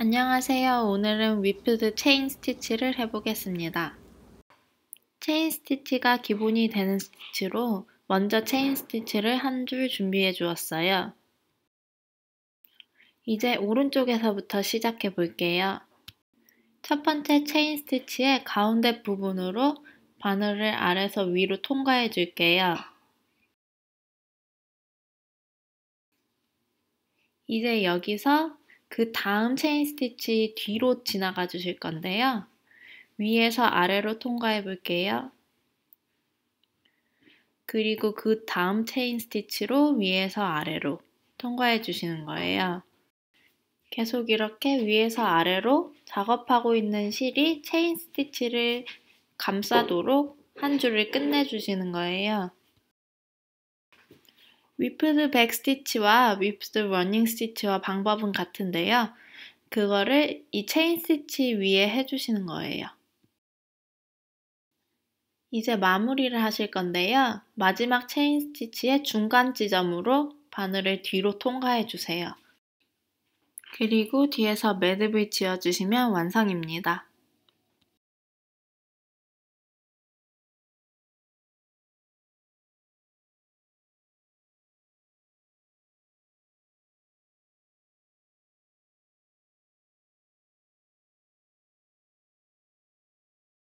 안녕하세요. 오늘은 위프드 체인 스티치를 해보겠습니다. 체인 스티치가 기본이 되는 스티치로 먼저 체인 스티치를 한 줄 준비해 주었어요. 이제 오른쪽에서부터 시작해 볼게요. 첫 번째 체인 스티치의 가운데 부분으로 바늘을 아래서 위로 통과해 줄게요. 이제 여기서 그 다음 체인 스티치 뒤로 지나가 주실 건데요. 위에서 아래로 통과해 볼게요. 그리고 그 다음 체인 스티치로 위에서 아래로 통과해 주시는 거예요. 계속 이렇게 위에서 아래로 작업하고 있는 실이 체인 스티치를 감싸도록 한 줄을 끝내 주시는 거예요. 위프드 백 스티치와 위프드 러닝 스티치와 방법은 같은데요. 그거를 이 체인 스티치 위에 해주시는 거예요. 이제 마무리를 하실 건데요. 마지막 체인 스티치의 중간 지점으로 바늘을 뒤로 통과해 주세요. 그리고 뒤에서 매듭을 지어주시면 완성입니다.